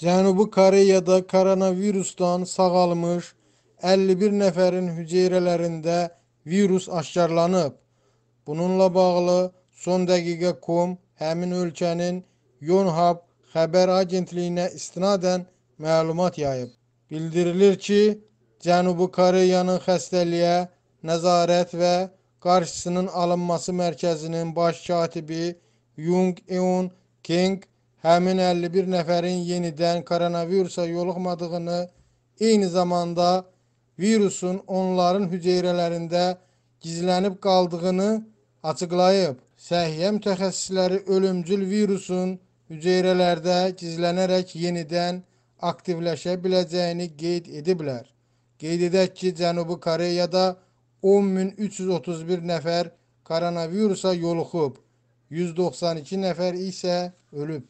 Cənubi Koreyada koronavirusdan sağalmış 51 nəfərin hüceyrələrində virus aşkarlanıb. Bununla bağlı son dəqiqə.com həmin ölkənin Yonhap xəbər agentliyinə istinadən məlumat yayıb. Bildirilir ki, Cənubi Koreyanın xəstəliyə nəzarət və qarşısının alınması mərkəzinin baş katibi Yung Eun King həmin 51 nəfərin yenidən koronavirusa yoluxmadığını, eyni zamanda virusun onların hüceyrələrində gizlənib qaldığını açıqlayıb. Səhiyyə mütəxəssisləri ölümcül virusun hüceyrələrdə gizlənərək yenidən aktivləşə biləcəyini qeyd ediblər. Qeyd edək ki, Cənubi Koreyada 10331 nəfər koronavirusa yoluxub, 192 nəfər isə ölüb.